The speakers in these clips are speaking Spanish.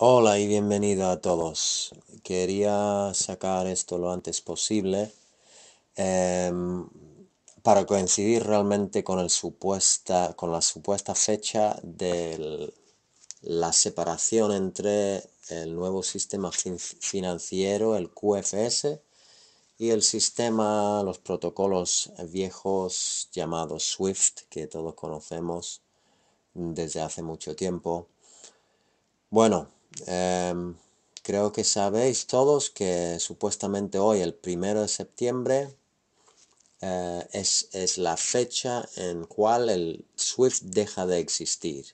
Hola y bienvenido a todos. Quería sacar esto lo antes posible em, para coincidir realmente con, con la supuesta fecha de la separación entre el nuevo sistema financiero, el QFS, y el sistema, los protocolos viejos llamados SWIFT, que todos conocemos desde hace mucho tiempo. Bueno, Em, creo que sabéis todos que supuestamente hoy, el primero de septiembre, eh, es, la fecha en cual el Swift deja de existir.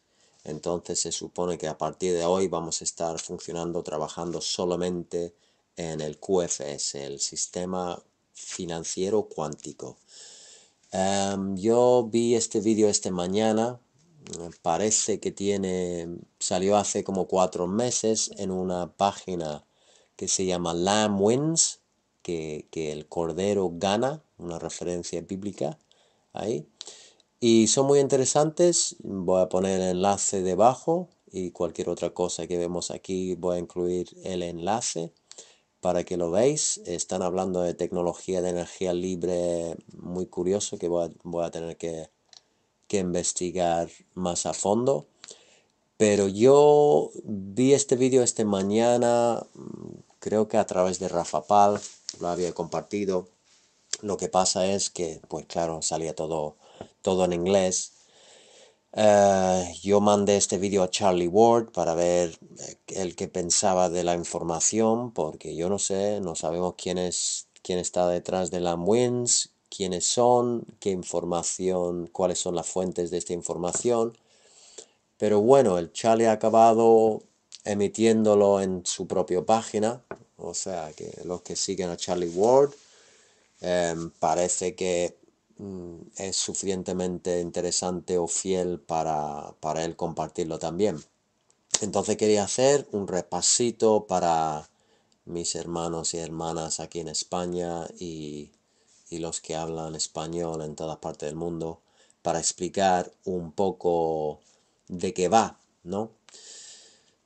Entonces se supone que a partir de hoy vamos a estar funcionando, trabajando solamente en el QFS, el sistema financiero cuántico. Em, yo vi este vídeo esta mañana parece que tiene, salió hace como cuatro meses en una página que se llama Lamb Wins, que, el cordero gana, una referencia bíblica ahí. Y son muy interesantes, voy a poner el enlace debajo y cualquier otra cosa que vemos aquí voy a incluir el enlace para que lo veis Están hablando de tecnología de energía libre muy curioso que voy a tener que que investigar más a fondo. Pero yo vi este vídeo este mañana, mm, creo que a través de Rafa Pal, lo había compartido. Lo que pasa es que, pues claro, salía todo, todo en inglés. Eh, yo mandé este vídeo a Charlie Ward para ver eh, el que pensaba de la información, porque yo no sé, no sabemos quién es quién está detrás de Lamb Wins, quiénes son, qué información, cuáles son las fuentes de esta información. Pero bueno, el Charlie ha acabado emitiéndolo en su propia página. O sea, que los que siguen a Charlie Ward em, parece que mm, es suficientemente interesante o fiel para, para él compartirlo también. Entonces quería hacer un repasito para mis hermanos y hermanas aquí en España y y los que hablan español en todas partes del mundo para explicar un poco de qué va, ¿no?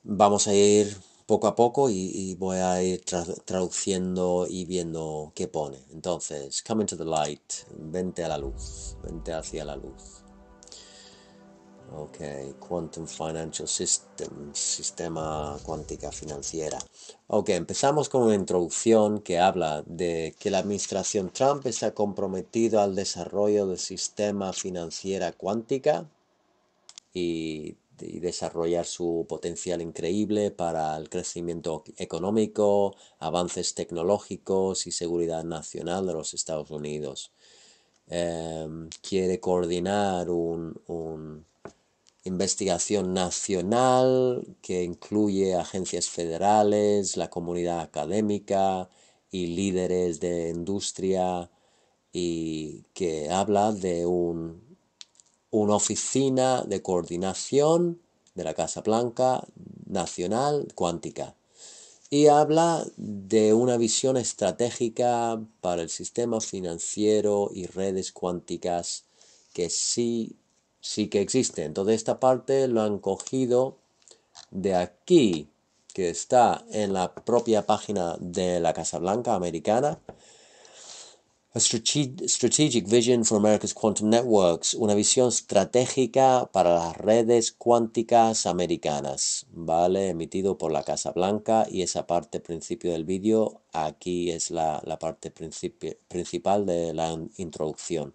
Vamos a ir poco a poco y, voy a ir traduciendo y viendo qué pone. Entonces, come into the light, vente a la luz, vente hacia la luz. Ok, Quantum Financial System, Sistema Cuántica Financiera. Ok, empezamos con una introducción que habla de que la administración Trump está comprometido al desarrollo del sistema financiera cuántica y, desarrollar su potencial increíble para el crecimiento económico, avances tecnológicos y seguridad nacional de los Estados Unidos. Em, quiere coordinar un investigación nacional que incluye agencias federales, la comunidad académica y líderes de industria y que habla de un, una oficina de coordinación de la Casa Blanca Nacional Cuántica y habla de una visión estratégica para el sistema financiero y redes cuánticas que sí sí que existe. Entonces esta parte lo han cogido de aquí, que está en la propia página de la Casa Blanca americana. strategic Vision for America's Quantum Networks, una visión estratégica para las redes cuánticas americanas, ¿vale? Emitido por la Casa Blanca y esa parte principio del vídeo, aquí es la, parte principal de la introducción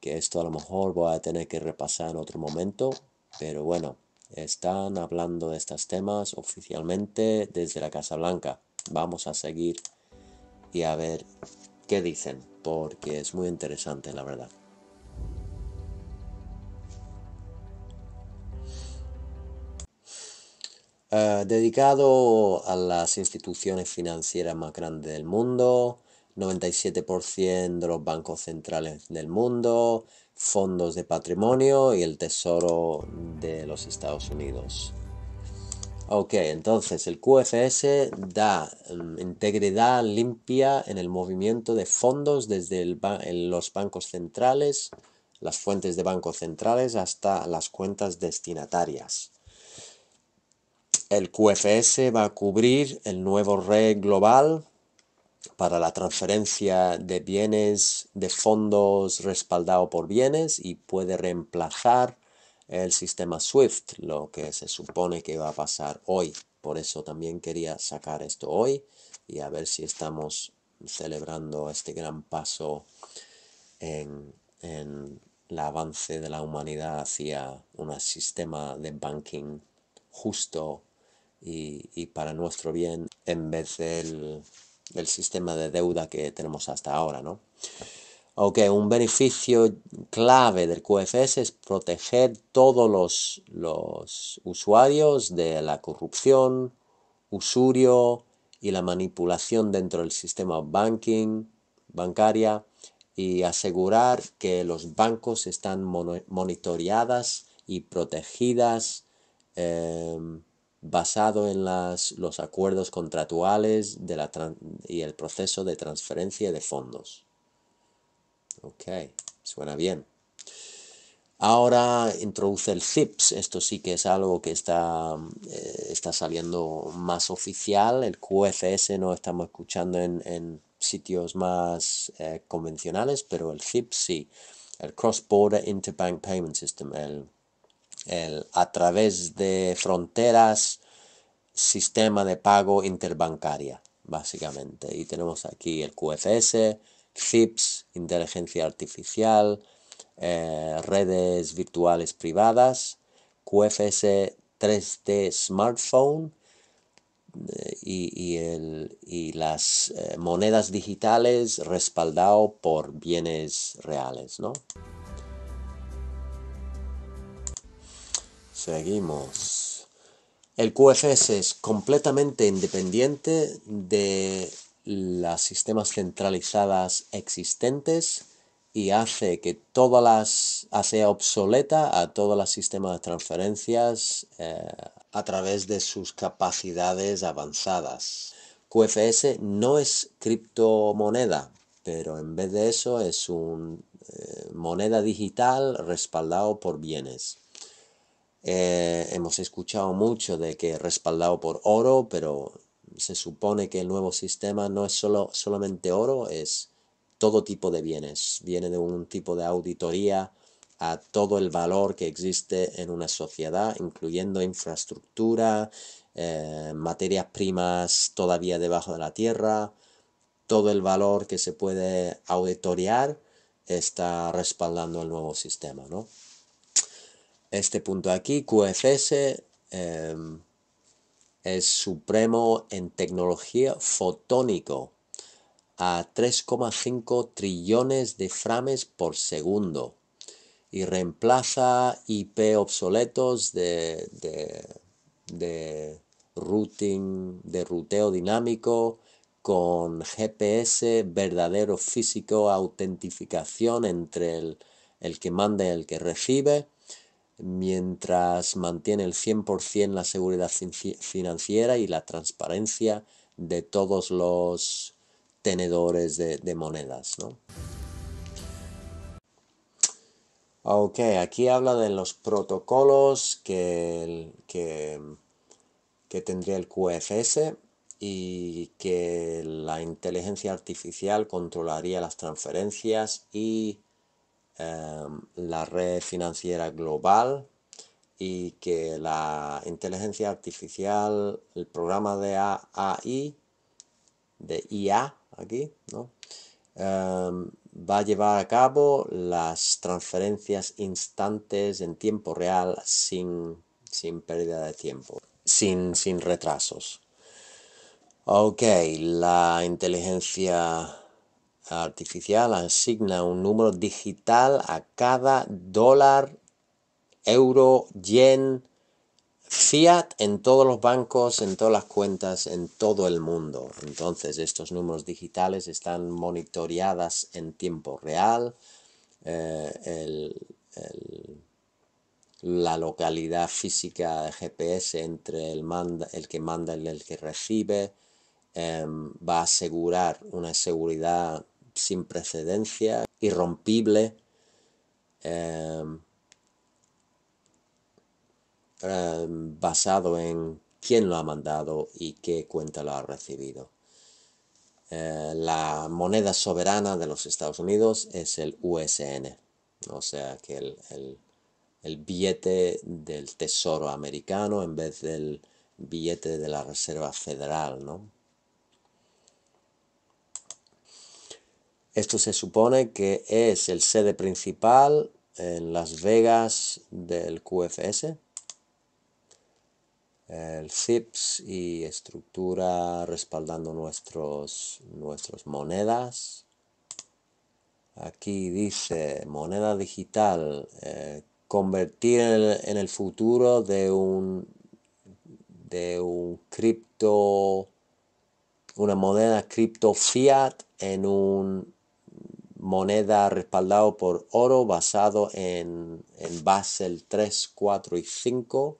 que esto a lo mejor voy a tener que repasar en otro momento, pero bueno, están hablando de estos temas oficialmente desde la Casa Blanca. Vamos a seguir y a ver qué dicen, porque es muy interesante, la verdad. Eh, dedicado a las instituciones financieras más grandes del mundo, 97% de los bancos centrales del mundo, fondos de patrimonio y el Tesoro de los Estados Unidos. Ok, entonces el QFS da mm, integridad limpia en el movimiento de fondos desde los bancos centrales, las fuentes de bancos centrales hasta las cuentas destinatarias. El QFS va a cubrir el nuevo REG global para la transferencia de bienes, de fondos respaldado por bienes y puede reemplazar el sistema SWIFT, lo que se supone que va a pasar hoy. Por eso también quería sacar esto hoy y a ver si estamos celebrando este gran paso en, el avance de la humanidad hacia un sistema de banking justo y, y para nuestro bien en vez del el sistema de deuda que tenemos hasta ahora, ¿no? un beneficio clave del QFS es proteger todos los, los usuarios de la corrupción, usurio y la manipulación dentro del sistema banking, bancaria y asegurar que los bancos están monitoreadas y protegidas em, basado en las, los acuerdos contratuales de la y el proceso de transferencia de fondos. Ok, suena bien. Ahora introduce el CIPS, esto sí que es algo que está, eh, está saliendo más oficial, el QFS no estamos escuchando en, sitios más eh, convencionales, pero el CIPS sí, el Cross Border Interbank Payment System, el el, a través de fronteras, sistema de pago interbancaria, básicamente. Y tenemos aquí el QFS, CIPS, inteligencia artificial, eh, redes virtuales privadas, QFS 3D smartphone eh, y, las eh, monedas digitales respaldado por bienes reales, ¿no? Seguimos. El QFS es completamente independiente de las sistemas centralizadas existentes y hace que todas las hace obsoleta a todos los sistemas de transferencias eh, a través de sus capacidades avanzadas. QFS no es criptomoneda, pero en vez de eso es una eh, moneda digital respaldado por bienes. Eh, hemos escuchado mucho de que respaldado por oro, pero se supone que el nuevo sistema no es solo, solamente oro, es todo tipo de bienes. Viene de un tipo de auditoría a todo el valor que existe en una sociedad, incluyendo infraestructura, eh, materias primas todavía debajo de la tierra, todo el valor que se puede auditoriar está respaldando el nuevo sistema, ¿no? este punto aquí, QFS, em, es supremo en tecnología fotónico a 3,5 trillones de frames por segundo y reemplaza IP obsoletos de, routing, de ruteo dinámico con GPS verdadero físico, autentificación entre el, el que manda y el que recibe mientras mantiene el 100% la seguridad financiera y la transparencia de todos los tenedores de, monedas. Ok, aquí habla de los protocolos que, que tendría el QFS y que la inteligencia artificial controlaría las transferencias y Em, la red financiera global y que la inteligencia artificial, el programa de AI, de IA, aquí, em, va a llevar a cabo las transferencias instantes en tiempo real sin, sin pérdida de tiempo, sin, sin retrasos. Ok, la inteligencia artificial asigna un número digital a cada dólar, euro, yen, fiat en todos los bancos, en todas las cuentas, en todo el mundo. Entonces estos números digitales están monitoreadas en tiempo real. Eh, la localidad física GPS entre el, manda, el que manda y el que recibe em, va a asegurar una seguridad sin precedencia, irrompible. Em, em, basado en quién lo ha mandado y qué cuenta lo ha recibido. Eh, la moneda soberana de los Estados Unidos es el USN, o sea que el, el billete del Tesoro americano en vez del billete de la Reserva Federal, ¿no? Esto se supone que es el sede principal en Las Vegas del QFS. El CIPS y estructura respaldando nuestros, nuestras monedas. Aquí dice moneda digital, eh, convertir en el, en el, futuro de un, de un cripto, una moneda cripto fiat en un moneda respaldado por oro basado en, Basel 3, 4 y 5.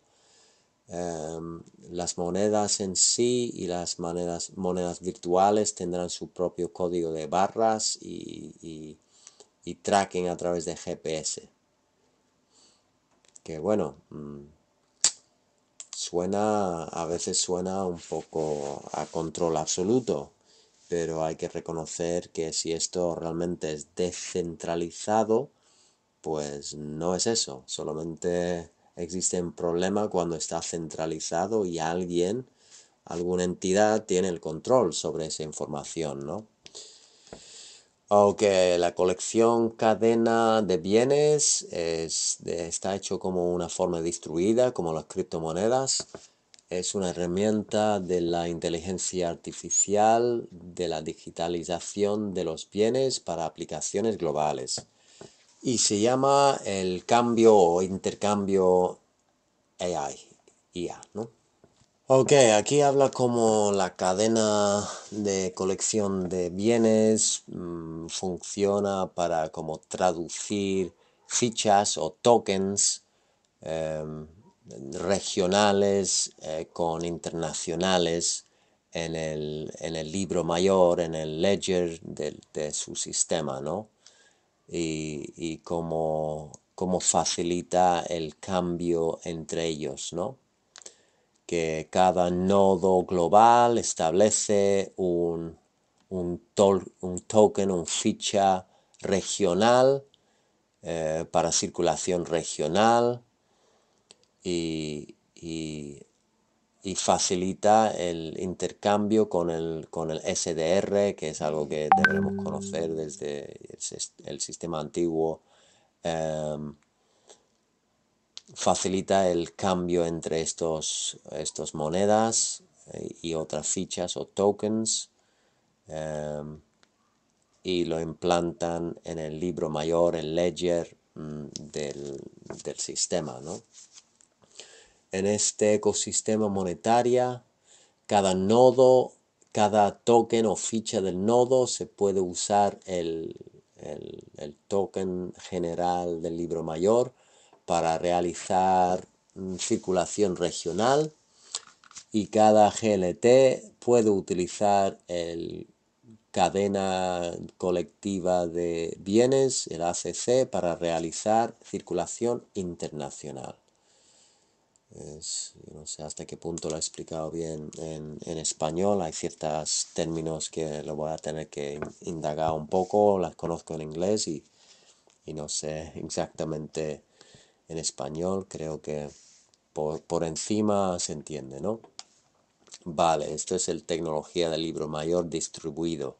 Em, las monedas en sí y las monedas, monedas, virtuales tendrán su propio código de barras y, tracking a través de GPS. Que bueno, mm, suena, a veces suena un poco a control absoluto, pero hay que reconocer que si esto realmente es descentralizado, pues no es eso. Solamente existe un problema cuando está centralizado y alguien, alguna entidad tiene el control sobre esa información, ¿no? Aunque la colección cadena de bienes está hecho como una forma distribuida, como las criptomonedas, es una herramienta de la inteligencia artificial, de la digitalización de los bienes para aplicaciones globales. Y se llama el cambio o intercambio AI, IA, ¿no? Ok, aquí habla como la cadena de colección de bienes mm, funciona para como traducir fichas o tokens em, regionales eh, con internacionales en el, libro mayor, en el ledger de, su sistema, ¿no? Y, y cómo, facilita el cambio entre ellos, ¿no? Que cada nodo global establece un, token, un ficha regional eh, para circulación regional y, facilita el intercambio con el, SDR, que es algo que debemos conocer desde el, sistema antiguo. Em, facilita el cambio entre estos, estas monedas eh, y otras fichas o tokens em, y lo implantan en el libro mayor, el ledger mm, del, del, sistema, ¿no? en este ecosistema monetaria. Cada nodo, cada token o ficha del nodo se puede usar el, token general del libro mayor para realizar mm, circulación regional y cada GLT puede utilizar el cadena colectiva de bienes, el ACC, para realizar circulación internacional. Es, no sé hasta qué punto lo he explicado bien en, español. Hay ciertos términos que lo voy a tener que indagar un poco. Las conozco en inglés y, y no sé exactamente en español. Creo que por, por, encima se entiende, ¿no? Vale, esto es el tecnología del libro mayor distribuido.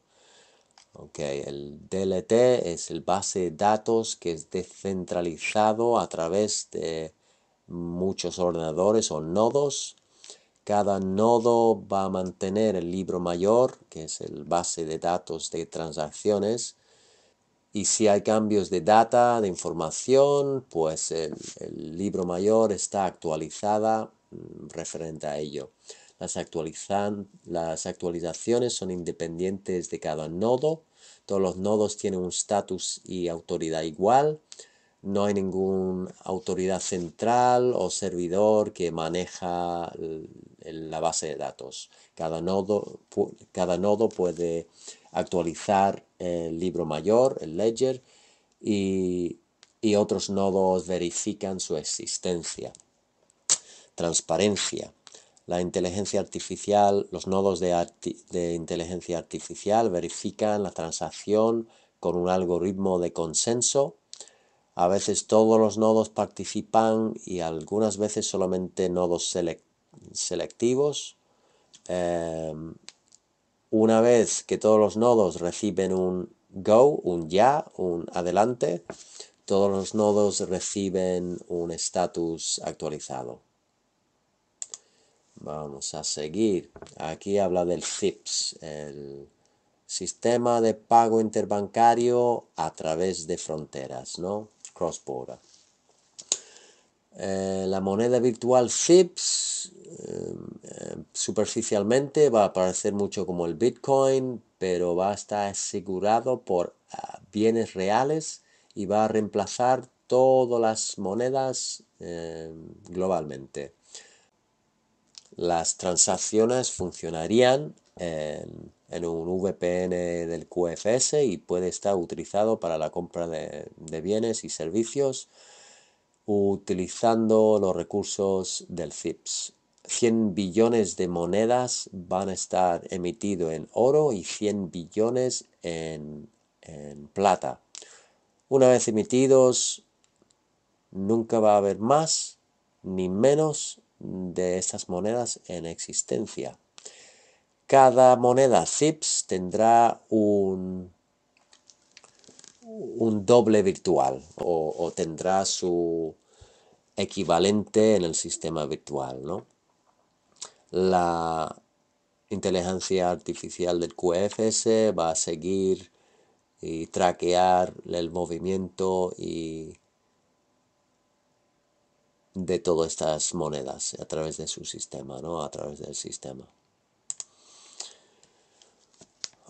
Ok, el DLT es el base de datos que es descentralizado a través de muchos ordenadores o nodos. Cada nodo va a mantener el libro mayor, que es el base de datos de transacciones. Y si hay cambios de data, de información, pues el, libro mayor está actualizada mm, referente a ello. Las, actualizan, las actualizaciones son independientes de cada nodo. Todos los nodos tienen un status y autoridad igual no hay ninguna autoridad central o servidor que maneja la base de datos. Cada nodo, puede actualizar el libro mayor, el ledger, y, otros nodos verifican su existencia. Transparencia. La inteligencia artificial, los nodos de, de inteligencia artificial verifican la transacción con un algoritmo de consenso a veces todos los nodos participan y algunas veces solamente nodos selectivos. Eh, una vez que todos los nodos reciben un go, un ya, un adelante, todos los nodos reciben un estatus actualizado. Vamos a seguir. Aquí habla del CIPS, el sistema de pago interbancario a través de fronteras, ¿no? Eh, la moneda virtual FIPS eh, eh, superficialmente va a parecer mucho como el Bitcoin, pero va a estar asegurado por ah, bienes reales y va a reemplazar todas las monedas globalmente. Las transacciones funcionarían en, un VPN del QFS y puede estar utilizado para la compra de, bienes y servicios utilizando los recursos del CIPS. 100 billones de monedas van a estar emitidos en oro y 100 billones en, plata. Una vez emitidos, nunca va a haber más ni menos de estas monedas en existencia. Cada moneda CIPS tendrá un, un doble virtual o, tendrá su equivalente en el sistema virtual. ¿no? La inteligencia artificial del QFS va a seguir y traquear el movimiento y de todas estas monedas a través de su sistema, ¿no? A través del sistema.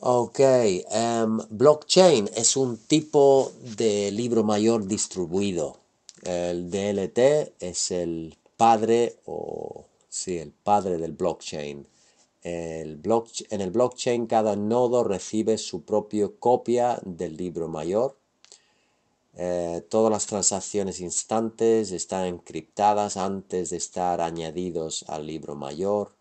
Ok, em, blockchain es un tipo de libro mayor distribuido. El DLT es el padre o sí, el padre del blockchain. El block, en el blockchain cada nodo recibe su propia copia del libro mayor. Eh, todas las transacciones instantes están encriptadas antes de estar añadidos al libro mayor.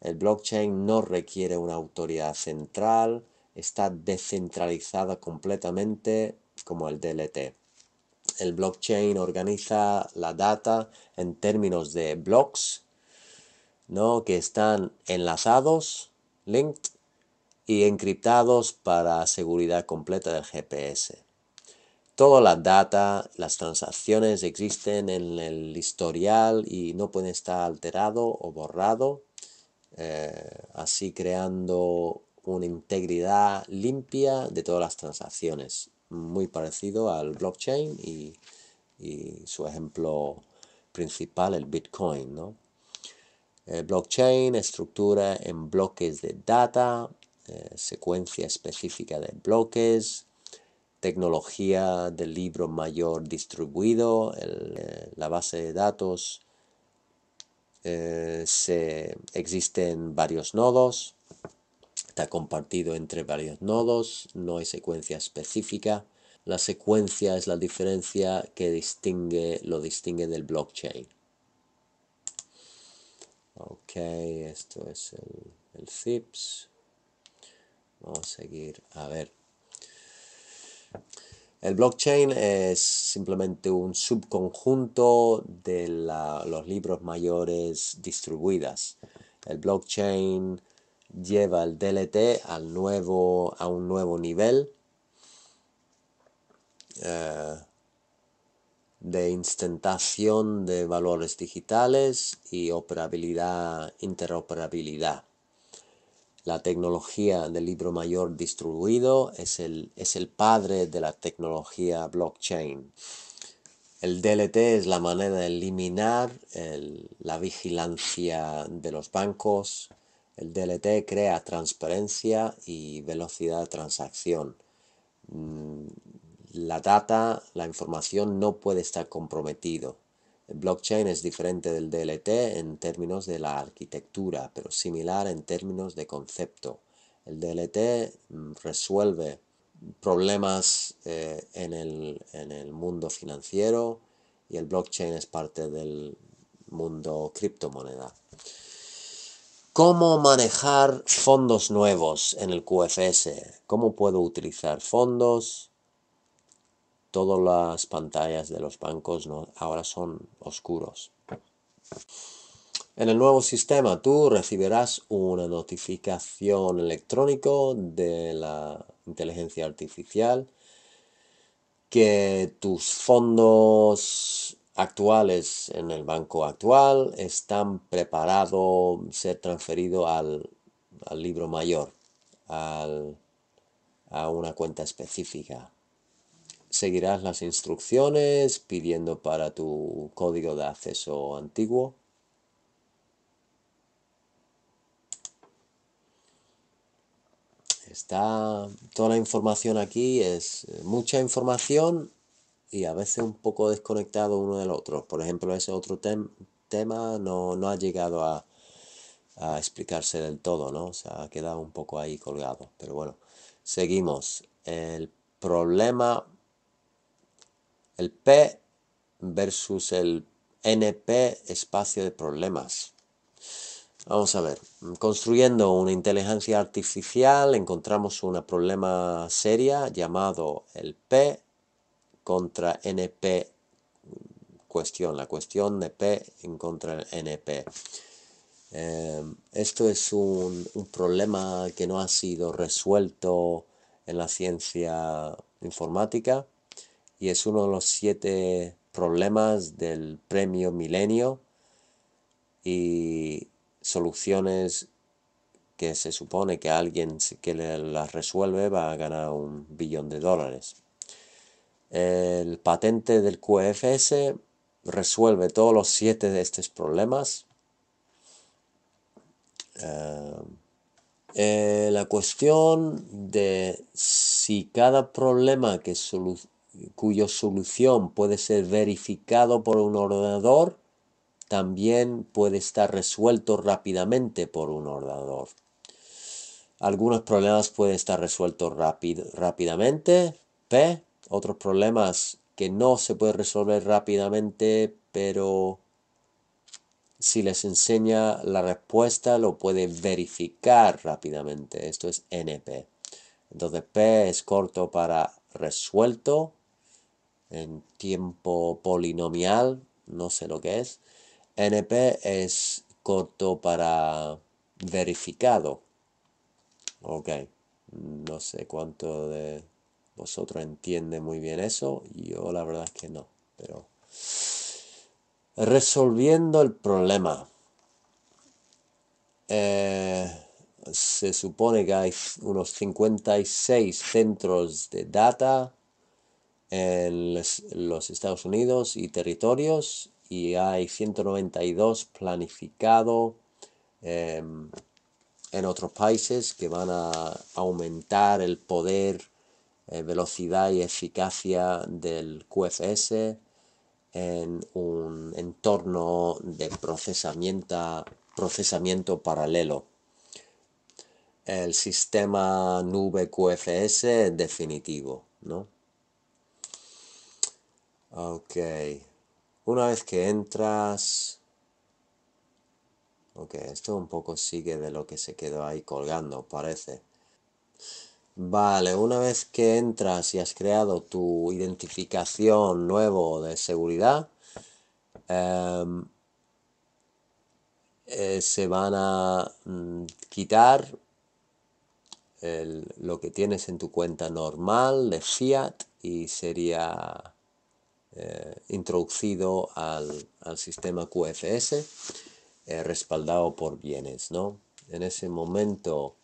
El blockchain no requiere una autoridad central, está descentralizada completamente como el DLT. El blockchain organiza la data en términos de blocks, ¿no? que están enlazados, linked y encriptados para seguridad completa del GPS. Toda la data, las transacciones existen en el historial y no pueden estar alterado o borrado eh, así creando una integridad limpia de todas las transacciones, muy parecido al blockchain y, su ejemplo principal, el Bitcoin. blockchain estructura en bloques de data, eh, secuencia específica de bloques, tecnología del libro mayor distribuido, eh, la base de datos eh, se, existen varios nodos, está compartido entre varios nodos, no hay secuencia específica. La secuencia es la diferencia que distingue, lo distingue del blockchain. Ok, esto es el, el Vamos a seguir a ver. El blockchain es simplemente un subconjunto de los libros mayores distribuidas. El blockchain lleva el DLT al nuevo, a un nuevo nivel eh, de instantación de valores digitales y operabilidad, interoperabilidad la tecnología del libro mayor distribuido, es el, padre de la tecnología blockchain. El DLT es la manera de eliminar la vigilancia de los bancos. El DLT crea transparencia y velocidad de transacción. Mm, la data, la información no puede estar comprometido blockchain es diferente del DLT en términos de la arquitectura, pero similar en términos de concepto. El DLT mm, resuelve problemas eh, en, el, en, el, mundo financiero y el blockchain es parte del mundo criptomoneda. ¿Cómo manejar fondos nuevos en el QFS? ¿Cómo puedo utilizar fondos? todas las pantallas de los bancos ahora son oscuros. En el nuevo sistema tú recibirás una notificación electrónica de la inteligencia artificial que tus fondos actuales en el banco actual están preparados ser transferidos al, libro mayor, a una cuenta específica seguirás las instrucciones pidiendo para tu código de acceso antiguo. Está toda la información aquí, es mucha información y a veces un poco desconectado uno del otro. Por ejemplo, ese otro tema no, ha llegado a, explicarse del todo, ¿no? O Se ha quedado un poco ahí colgado. Pero bueno, seguimos. El problema el P versus el NP espacio de problemas. Vamos a ver, construyendo una inteligencia artificial encontramos un problema seria llamado el P contra NP cuestión, la cuestión de P en contra el NP. Em, esto es un, problema que no ha sido resuelto en la ciencia informática y es uno de los siete problemas del premio Milenio y soluciones que se supone que alguien que las resuelve va a ganar un billón de dólares. El patente del QFS resuelve todos los siete de estos problemas. Eh, eh, la cuestión de si cada problema que soluciona cuya solución puede ser verificado por un ordenador, también puede estar resuelto rápidamente por un ordenador. Algunos problemas pueden estar resueltos rápido, rápidamente, P. Otros problemas que no se pueden resolver rápidamente, pero si les enseña la respuesta, lo puede verificar rápidamente. Esto es NP. Entonces P es corto para resuelto en tiempo polinomial, no sé lo que es. NP es corto para verificado. Ok, no sé cuánto de vosotros entiende muy bien eso. Yo la verdad es que no, pero... Resolviendo el problema. Eh, se supone que hay unos 56 centros de data en los Estados Unidos y territorios y hay 192 planificado em, en otros países que van a aumentar el poder, eh, velocidad y eficacia del QFS en un entorno de procesamiento, procesamiento paralelo. El sistema nube QFS definitivo, ¿no? Ok. Una vez que entras... Ok, esto un poco sigue de lo que se quedó ahí colgando, parece. Vale, una vez que entras y has creado tu identificación nuevo de seguridad, em, eh, se van a mm, quitar lo que tienes en tu cuenta normal de fiat y sería eh, introducido al, sistema QFS, eh, respaldado por bienes, ¿no? En ese momento,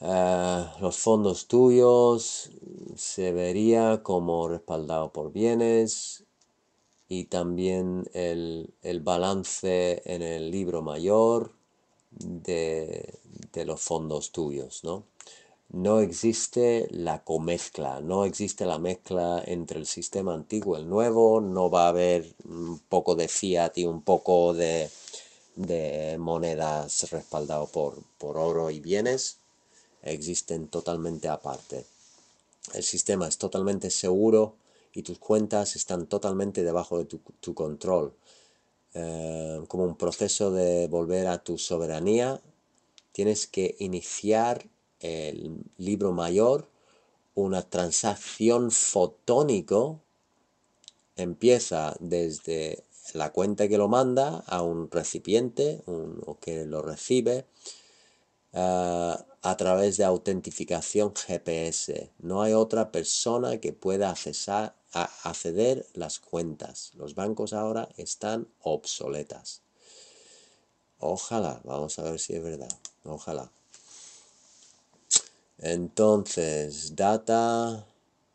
eh, los fondos tuyos se vería como respaldado por bienes y también el, balance en el libro mayor de, de los fondos tuyos, ¿no? no existe la comezcla, no existe la mezcla entre el sistema antiguo y el nuevo, no va a haber un poco de fiat y un poco de, monedas respaldado por, oro y bienes, existen totalmente aparte. El sistema es totalmente seguro y tus cuentas están totalmente debajo de tu, control. Eh, como un proceso de volver a tu soberanía, tienes que iniciar el libro mayor, una transacción fotónico empieza desde la cuenta que lo manda a un recipiente o que lo recibe ah, a través de autentificación GPS. No hay otra persona que pueda acceder a acceder las cuentas. Los bancos ahora están obsoletas. Ojalá, vamos a ver si es verdad. Ojalá. Entonces, data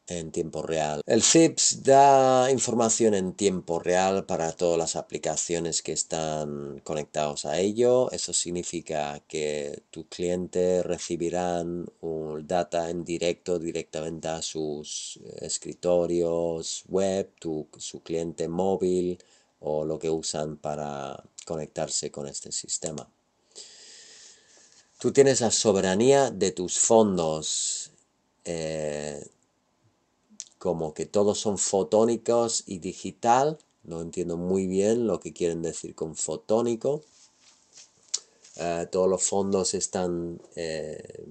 en tiempo real. El CIPS da información en tiempo real para todas las aplicaciones que están conectados a ello. Eso significa que tu cliente recibirán un data en directo directamente a sus eh, escritorios web, su cliente móvil o lo que usan para conectarse con este sistema. Tú tienes la soberanía de tus fondos. Eh, como que todos son fotónicos y digital. No entiendo muy bien lo que quieren decir con fotónico. Eh, todos los fondos están... Eh,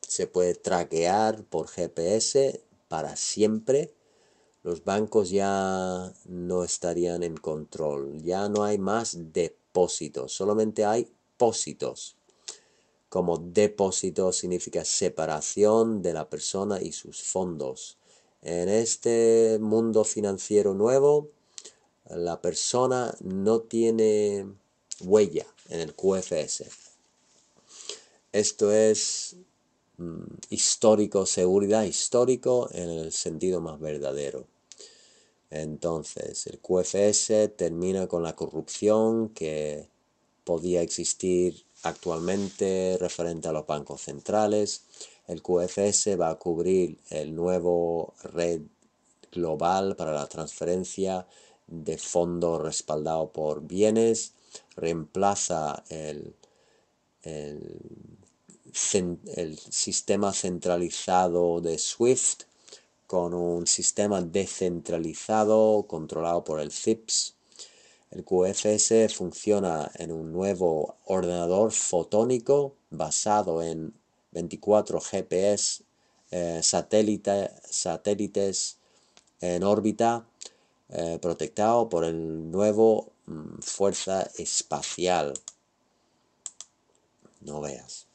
se puede traquear por GPS para siempre los bancos ya no estarían en control, ya no hay más depósitos, solamente hay pósitos como depósito significa separación de la persona y sus fondos. En este mundo financiero nuevo, la persona no tiene huella en el QFS. Esto es mm, histórico, seguridad histórico en el sentido más verdadero. Entonces, el QFS termina con la corrupción que podía existir actualmente referente a los bancos centrales. El QFS va a cubrir el nuevo red global para la transferencia de fondos respaldado por bienes, reemplaza el, el sistema centralizado de SWIFT con un sistema descentralizado controlado por el CIPS el QFS funciona en un nuevo ordenador fotónico basado en 24 GPS eh, satélites en órbita, protegido eh, protectado por el nuevo mm, Fuerza Espacial. No veas.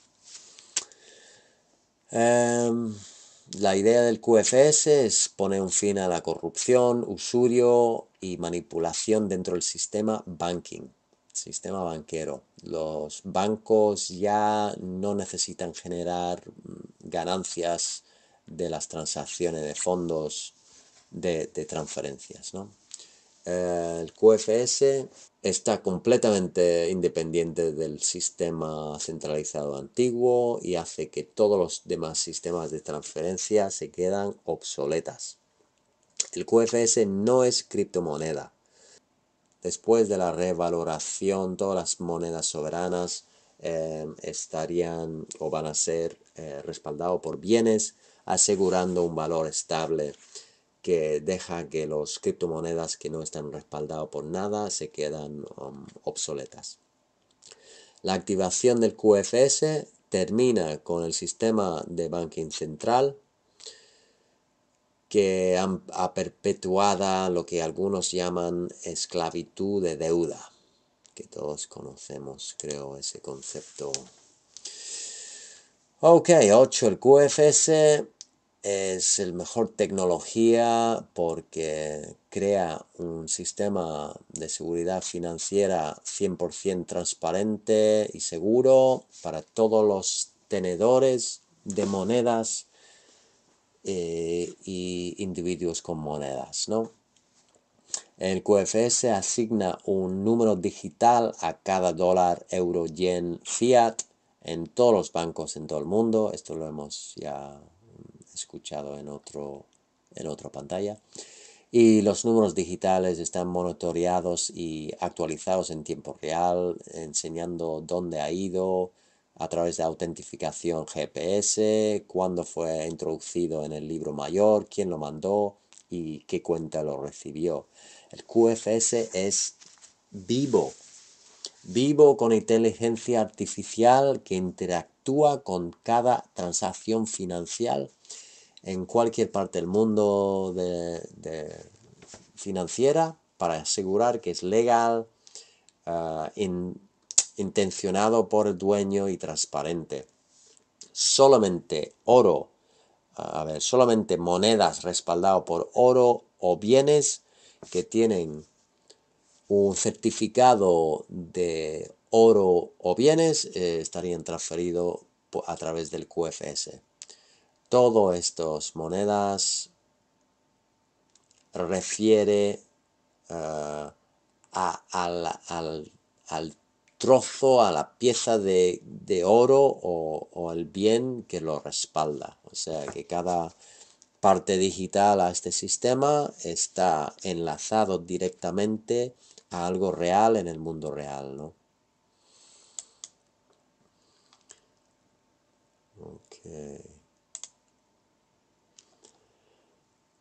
Em, la idea del QFS es poner un fin a la corrupción, usurio y manipulación dentro del sistema banking, sistema banquero. Los bancos ya no necesitan generar mm, ganancias de las transacciones de fondos de, transferencias, ¿no? Eh, el QFS está completamente independiente del sistema centralizado antiguo y hace que todos los demás sistemas de transferencia se quedan obsoletas. El QFS no es criptomoneda. Después de la revaloración, todas las monedas soberanas eh, estarían o van a ser eh, respaldadas por bienes, asegurando un valor estable que deja que los criptomonedas que no están respaldadas por nada se quedan um, obsoletas. La activación del QFS termina con el sistema de banking central que ha perpetuado lo que algunos llaman esclavitud de deuda, que todos conocemos, creo, ese concepto. Ok, 8. El QFS es el mejor tecnología porque crea un sistema de seguridad financiera 100% transparente y seguro para todos los tenedores de monedas eh, y individuos con monedas, ¿no? El QFS asigna un número digital a cada dólar, euro, yen, fiat en todos los bancos en todo el mundo. Esto lo hemos ya escuchado en, otro, en otra pantalla. Y los números digitales están monitoreados y actualizados en tiempo real, enseñando dónde ha ido a través de autentificación GPS, cuándo fue introducido en el libro mayor, quién lo mandó y qué cuenta lo recibió. El QFS es vivo, vivo con inteligencia artificial que interactúa con cada transacción financiera en cualquier parte del mundo de, financiera para asegurar que es legal, eh, intencionado por el dueño y transparente. Solamente oro, a ver, solamente monedas respaldadas por oro o bienes que tienen un certificado de oro o bienes eh, estarían transferidos a través del QFS. Todo estas monedas refiere eh, al, trozo, a la pieza de, oro o, al bien que lo respalda. O sea que cada parte digital a este sistema está enlazado directamente a algo real en el mundo real, ¿no?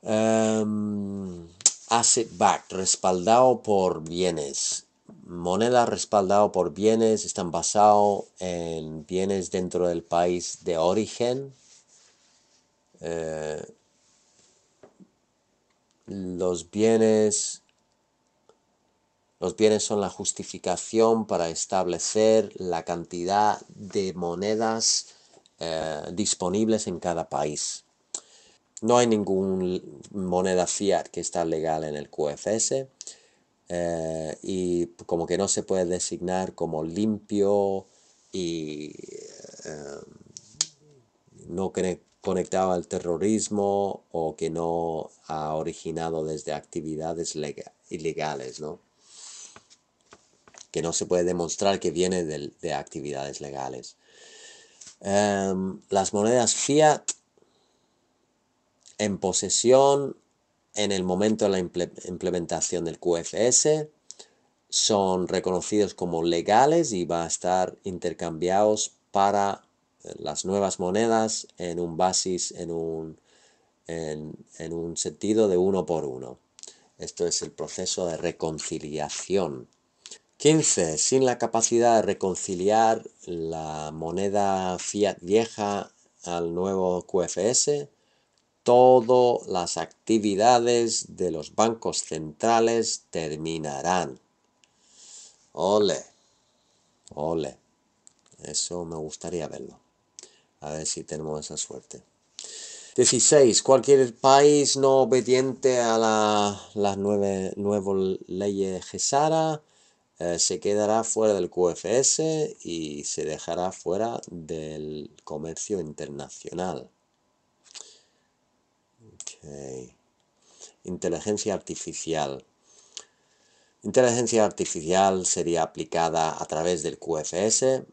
Em, asset backed, respaldado por bienes. Moneda respaldado por bienes, están basados en bienes dentro del país de origen. Eh, los bienes los bienes son la justificación para establecer la cantidad de monedas eh, disponibles en cada país. No hay ninguna moneda fiat que está legal en el QFS eh, y como que no se puede designar como limpio y eh, no conectado al terrorismo o que no ha originado desde actividades ilegales, ¿no? que no se puede demostrar que viene de, actividades legales. Em, las monedas fiat en posesión en el momento de la implementación del QFS, son reconocidos como legales y van a estar intercambiados para eh, las nuevas monedas en un basis, en un, un sentido de uno por uno. Esto es el proceso de reconciliación. 15. Sin la capacidad de reconciliar la moneda fiat vieja al nuevo QFS, todas las actividades de los bancos centrales terminarán. Ole, ole. Eso me gustaría verlo. A ver si tenemos esa suerte. 16. Cualquier país no obediente a la, las nueve, nuevas leyes GESARA eh, se quedará fuera del QFS y se dejará fuera del comercio internacional. Eh, inteligencia artificial. Inteligencia artificial sería aplicada a través del QFS,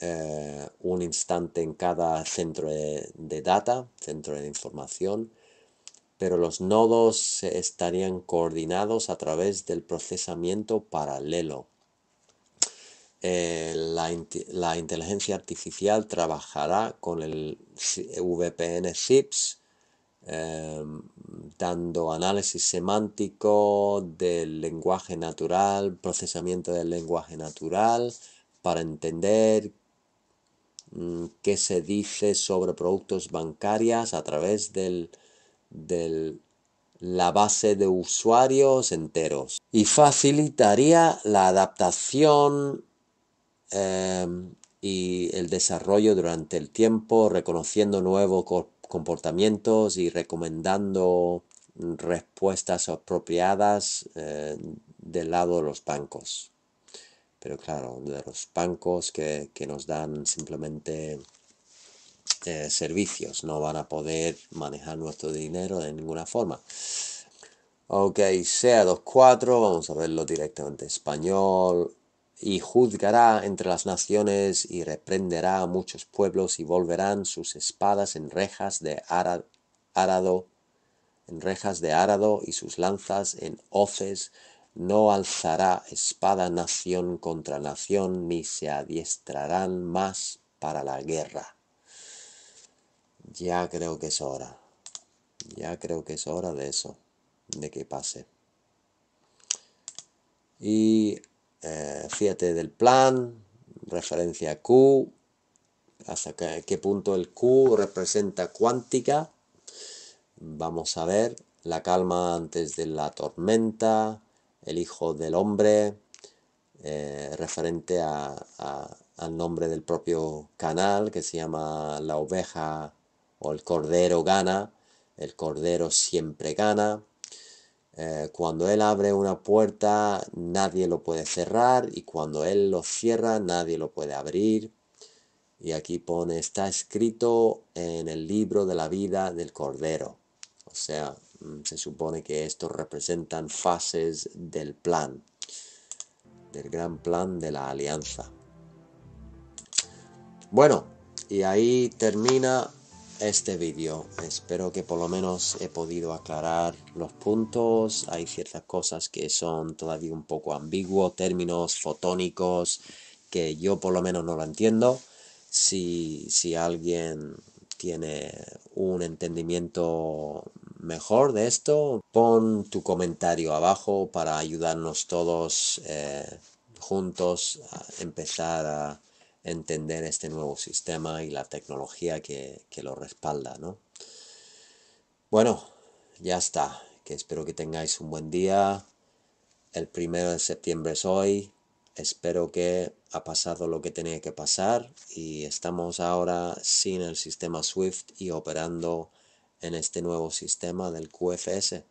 eh, un instante en cada centro de, data, centro de información, pero los nodos estarían coordinados a través del procesamiento paralelo. Eh, la, la, inteligencia artificial trabajará con el VPN SIPS, Em, dando análisis semántico del lenguaje natural, procesamiento del lenguaje natural, para entender mm, qué se dice sobre productos bancarios a través de del, la base de usuarios enteros y facilitaría la adaptación em, y el desarrollo durante el tiempo reconociendo nuevos comportamientos y recomendando respuestas apropiadas eh, del lado de los bancos. Pero claro, de los bancos que, nos dan simplemente eh, servicios, no van a poder manejar nuestro dinero de ninguna forma. Ok, sea 24 vamos a verlo directamente español y juzgará entre las naciones y reprenderá a muchos pueblos y volverán sus espadas en rejas de arado, en rejas de arado y sus lanzas en hoces. No alzará espada nación contra nación, ni se adiestrarán más para la guerra. Ya creo que es hora. Ya creo que es hora de eso, de que pase. Y fíjate eh, del plan, referencia Q, hasta qué, punto el Q representa cuántica. Vamos a ver la calma antes de la tormenta, el hijo del hombre, eh, referente al nombre del propio canal que se llama la oveja o el cordero gana, el cordero siempre gana. Eh, cuando Él abre una puerta, nadie lo puede cerrar y cuando Él lo cierra, nadie lo puede abrir. Y aquí pone, está escrito en el libro de la vida del Cordero. O sea, mm, se supone que estos representan fases del plan, del gran plan de la alianza. Bueno, y ahí termina este vídeo. Espero que por lo menos he podido aclarar los puntos. Hay ciertas cosas que son todavía un poco ambiguos, términos fotónicos que yo por lo menos no lo entiendo. Si, si alguien tiene un entendimiento mejor de esto, pon tu comentario abajo para ayudarnos todos eh, juntos a empezar a entender este nuevo sistema y la tecnología que, lo respalda, ¿no? Bueno, ya está. Que espero que tengáis un buen día. El primero de septiembre es hoy. Espero que ha pasado lo que tenía que pasar y estamos ahora sin el sistema SWIFT y operando en este nuevo sistema del QFS.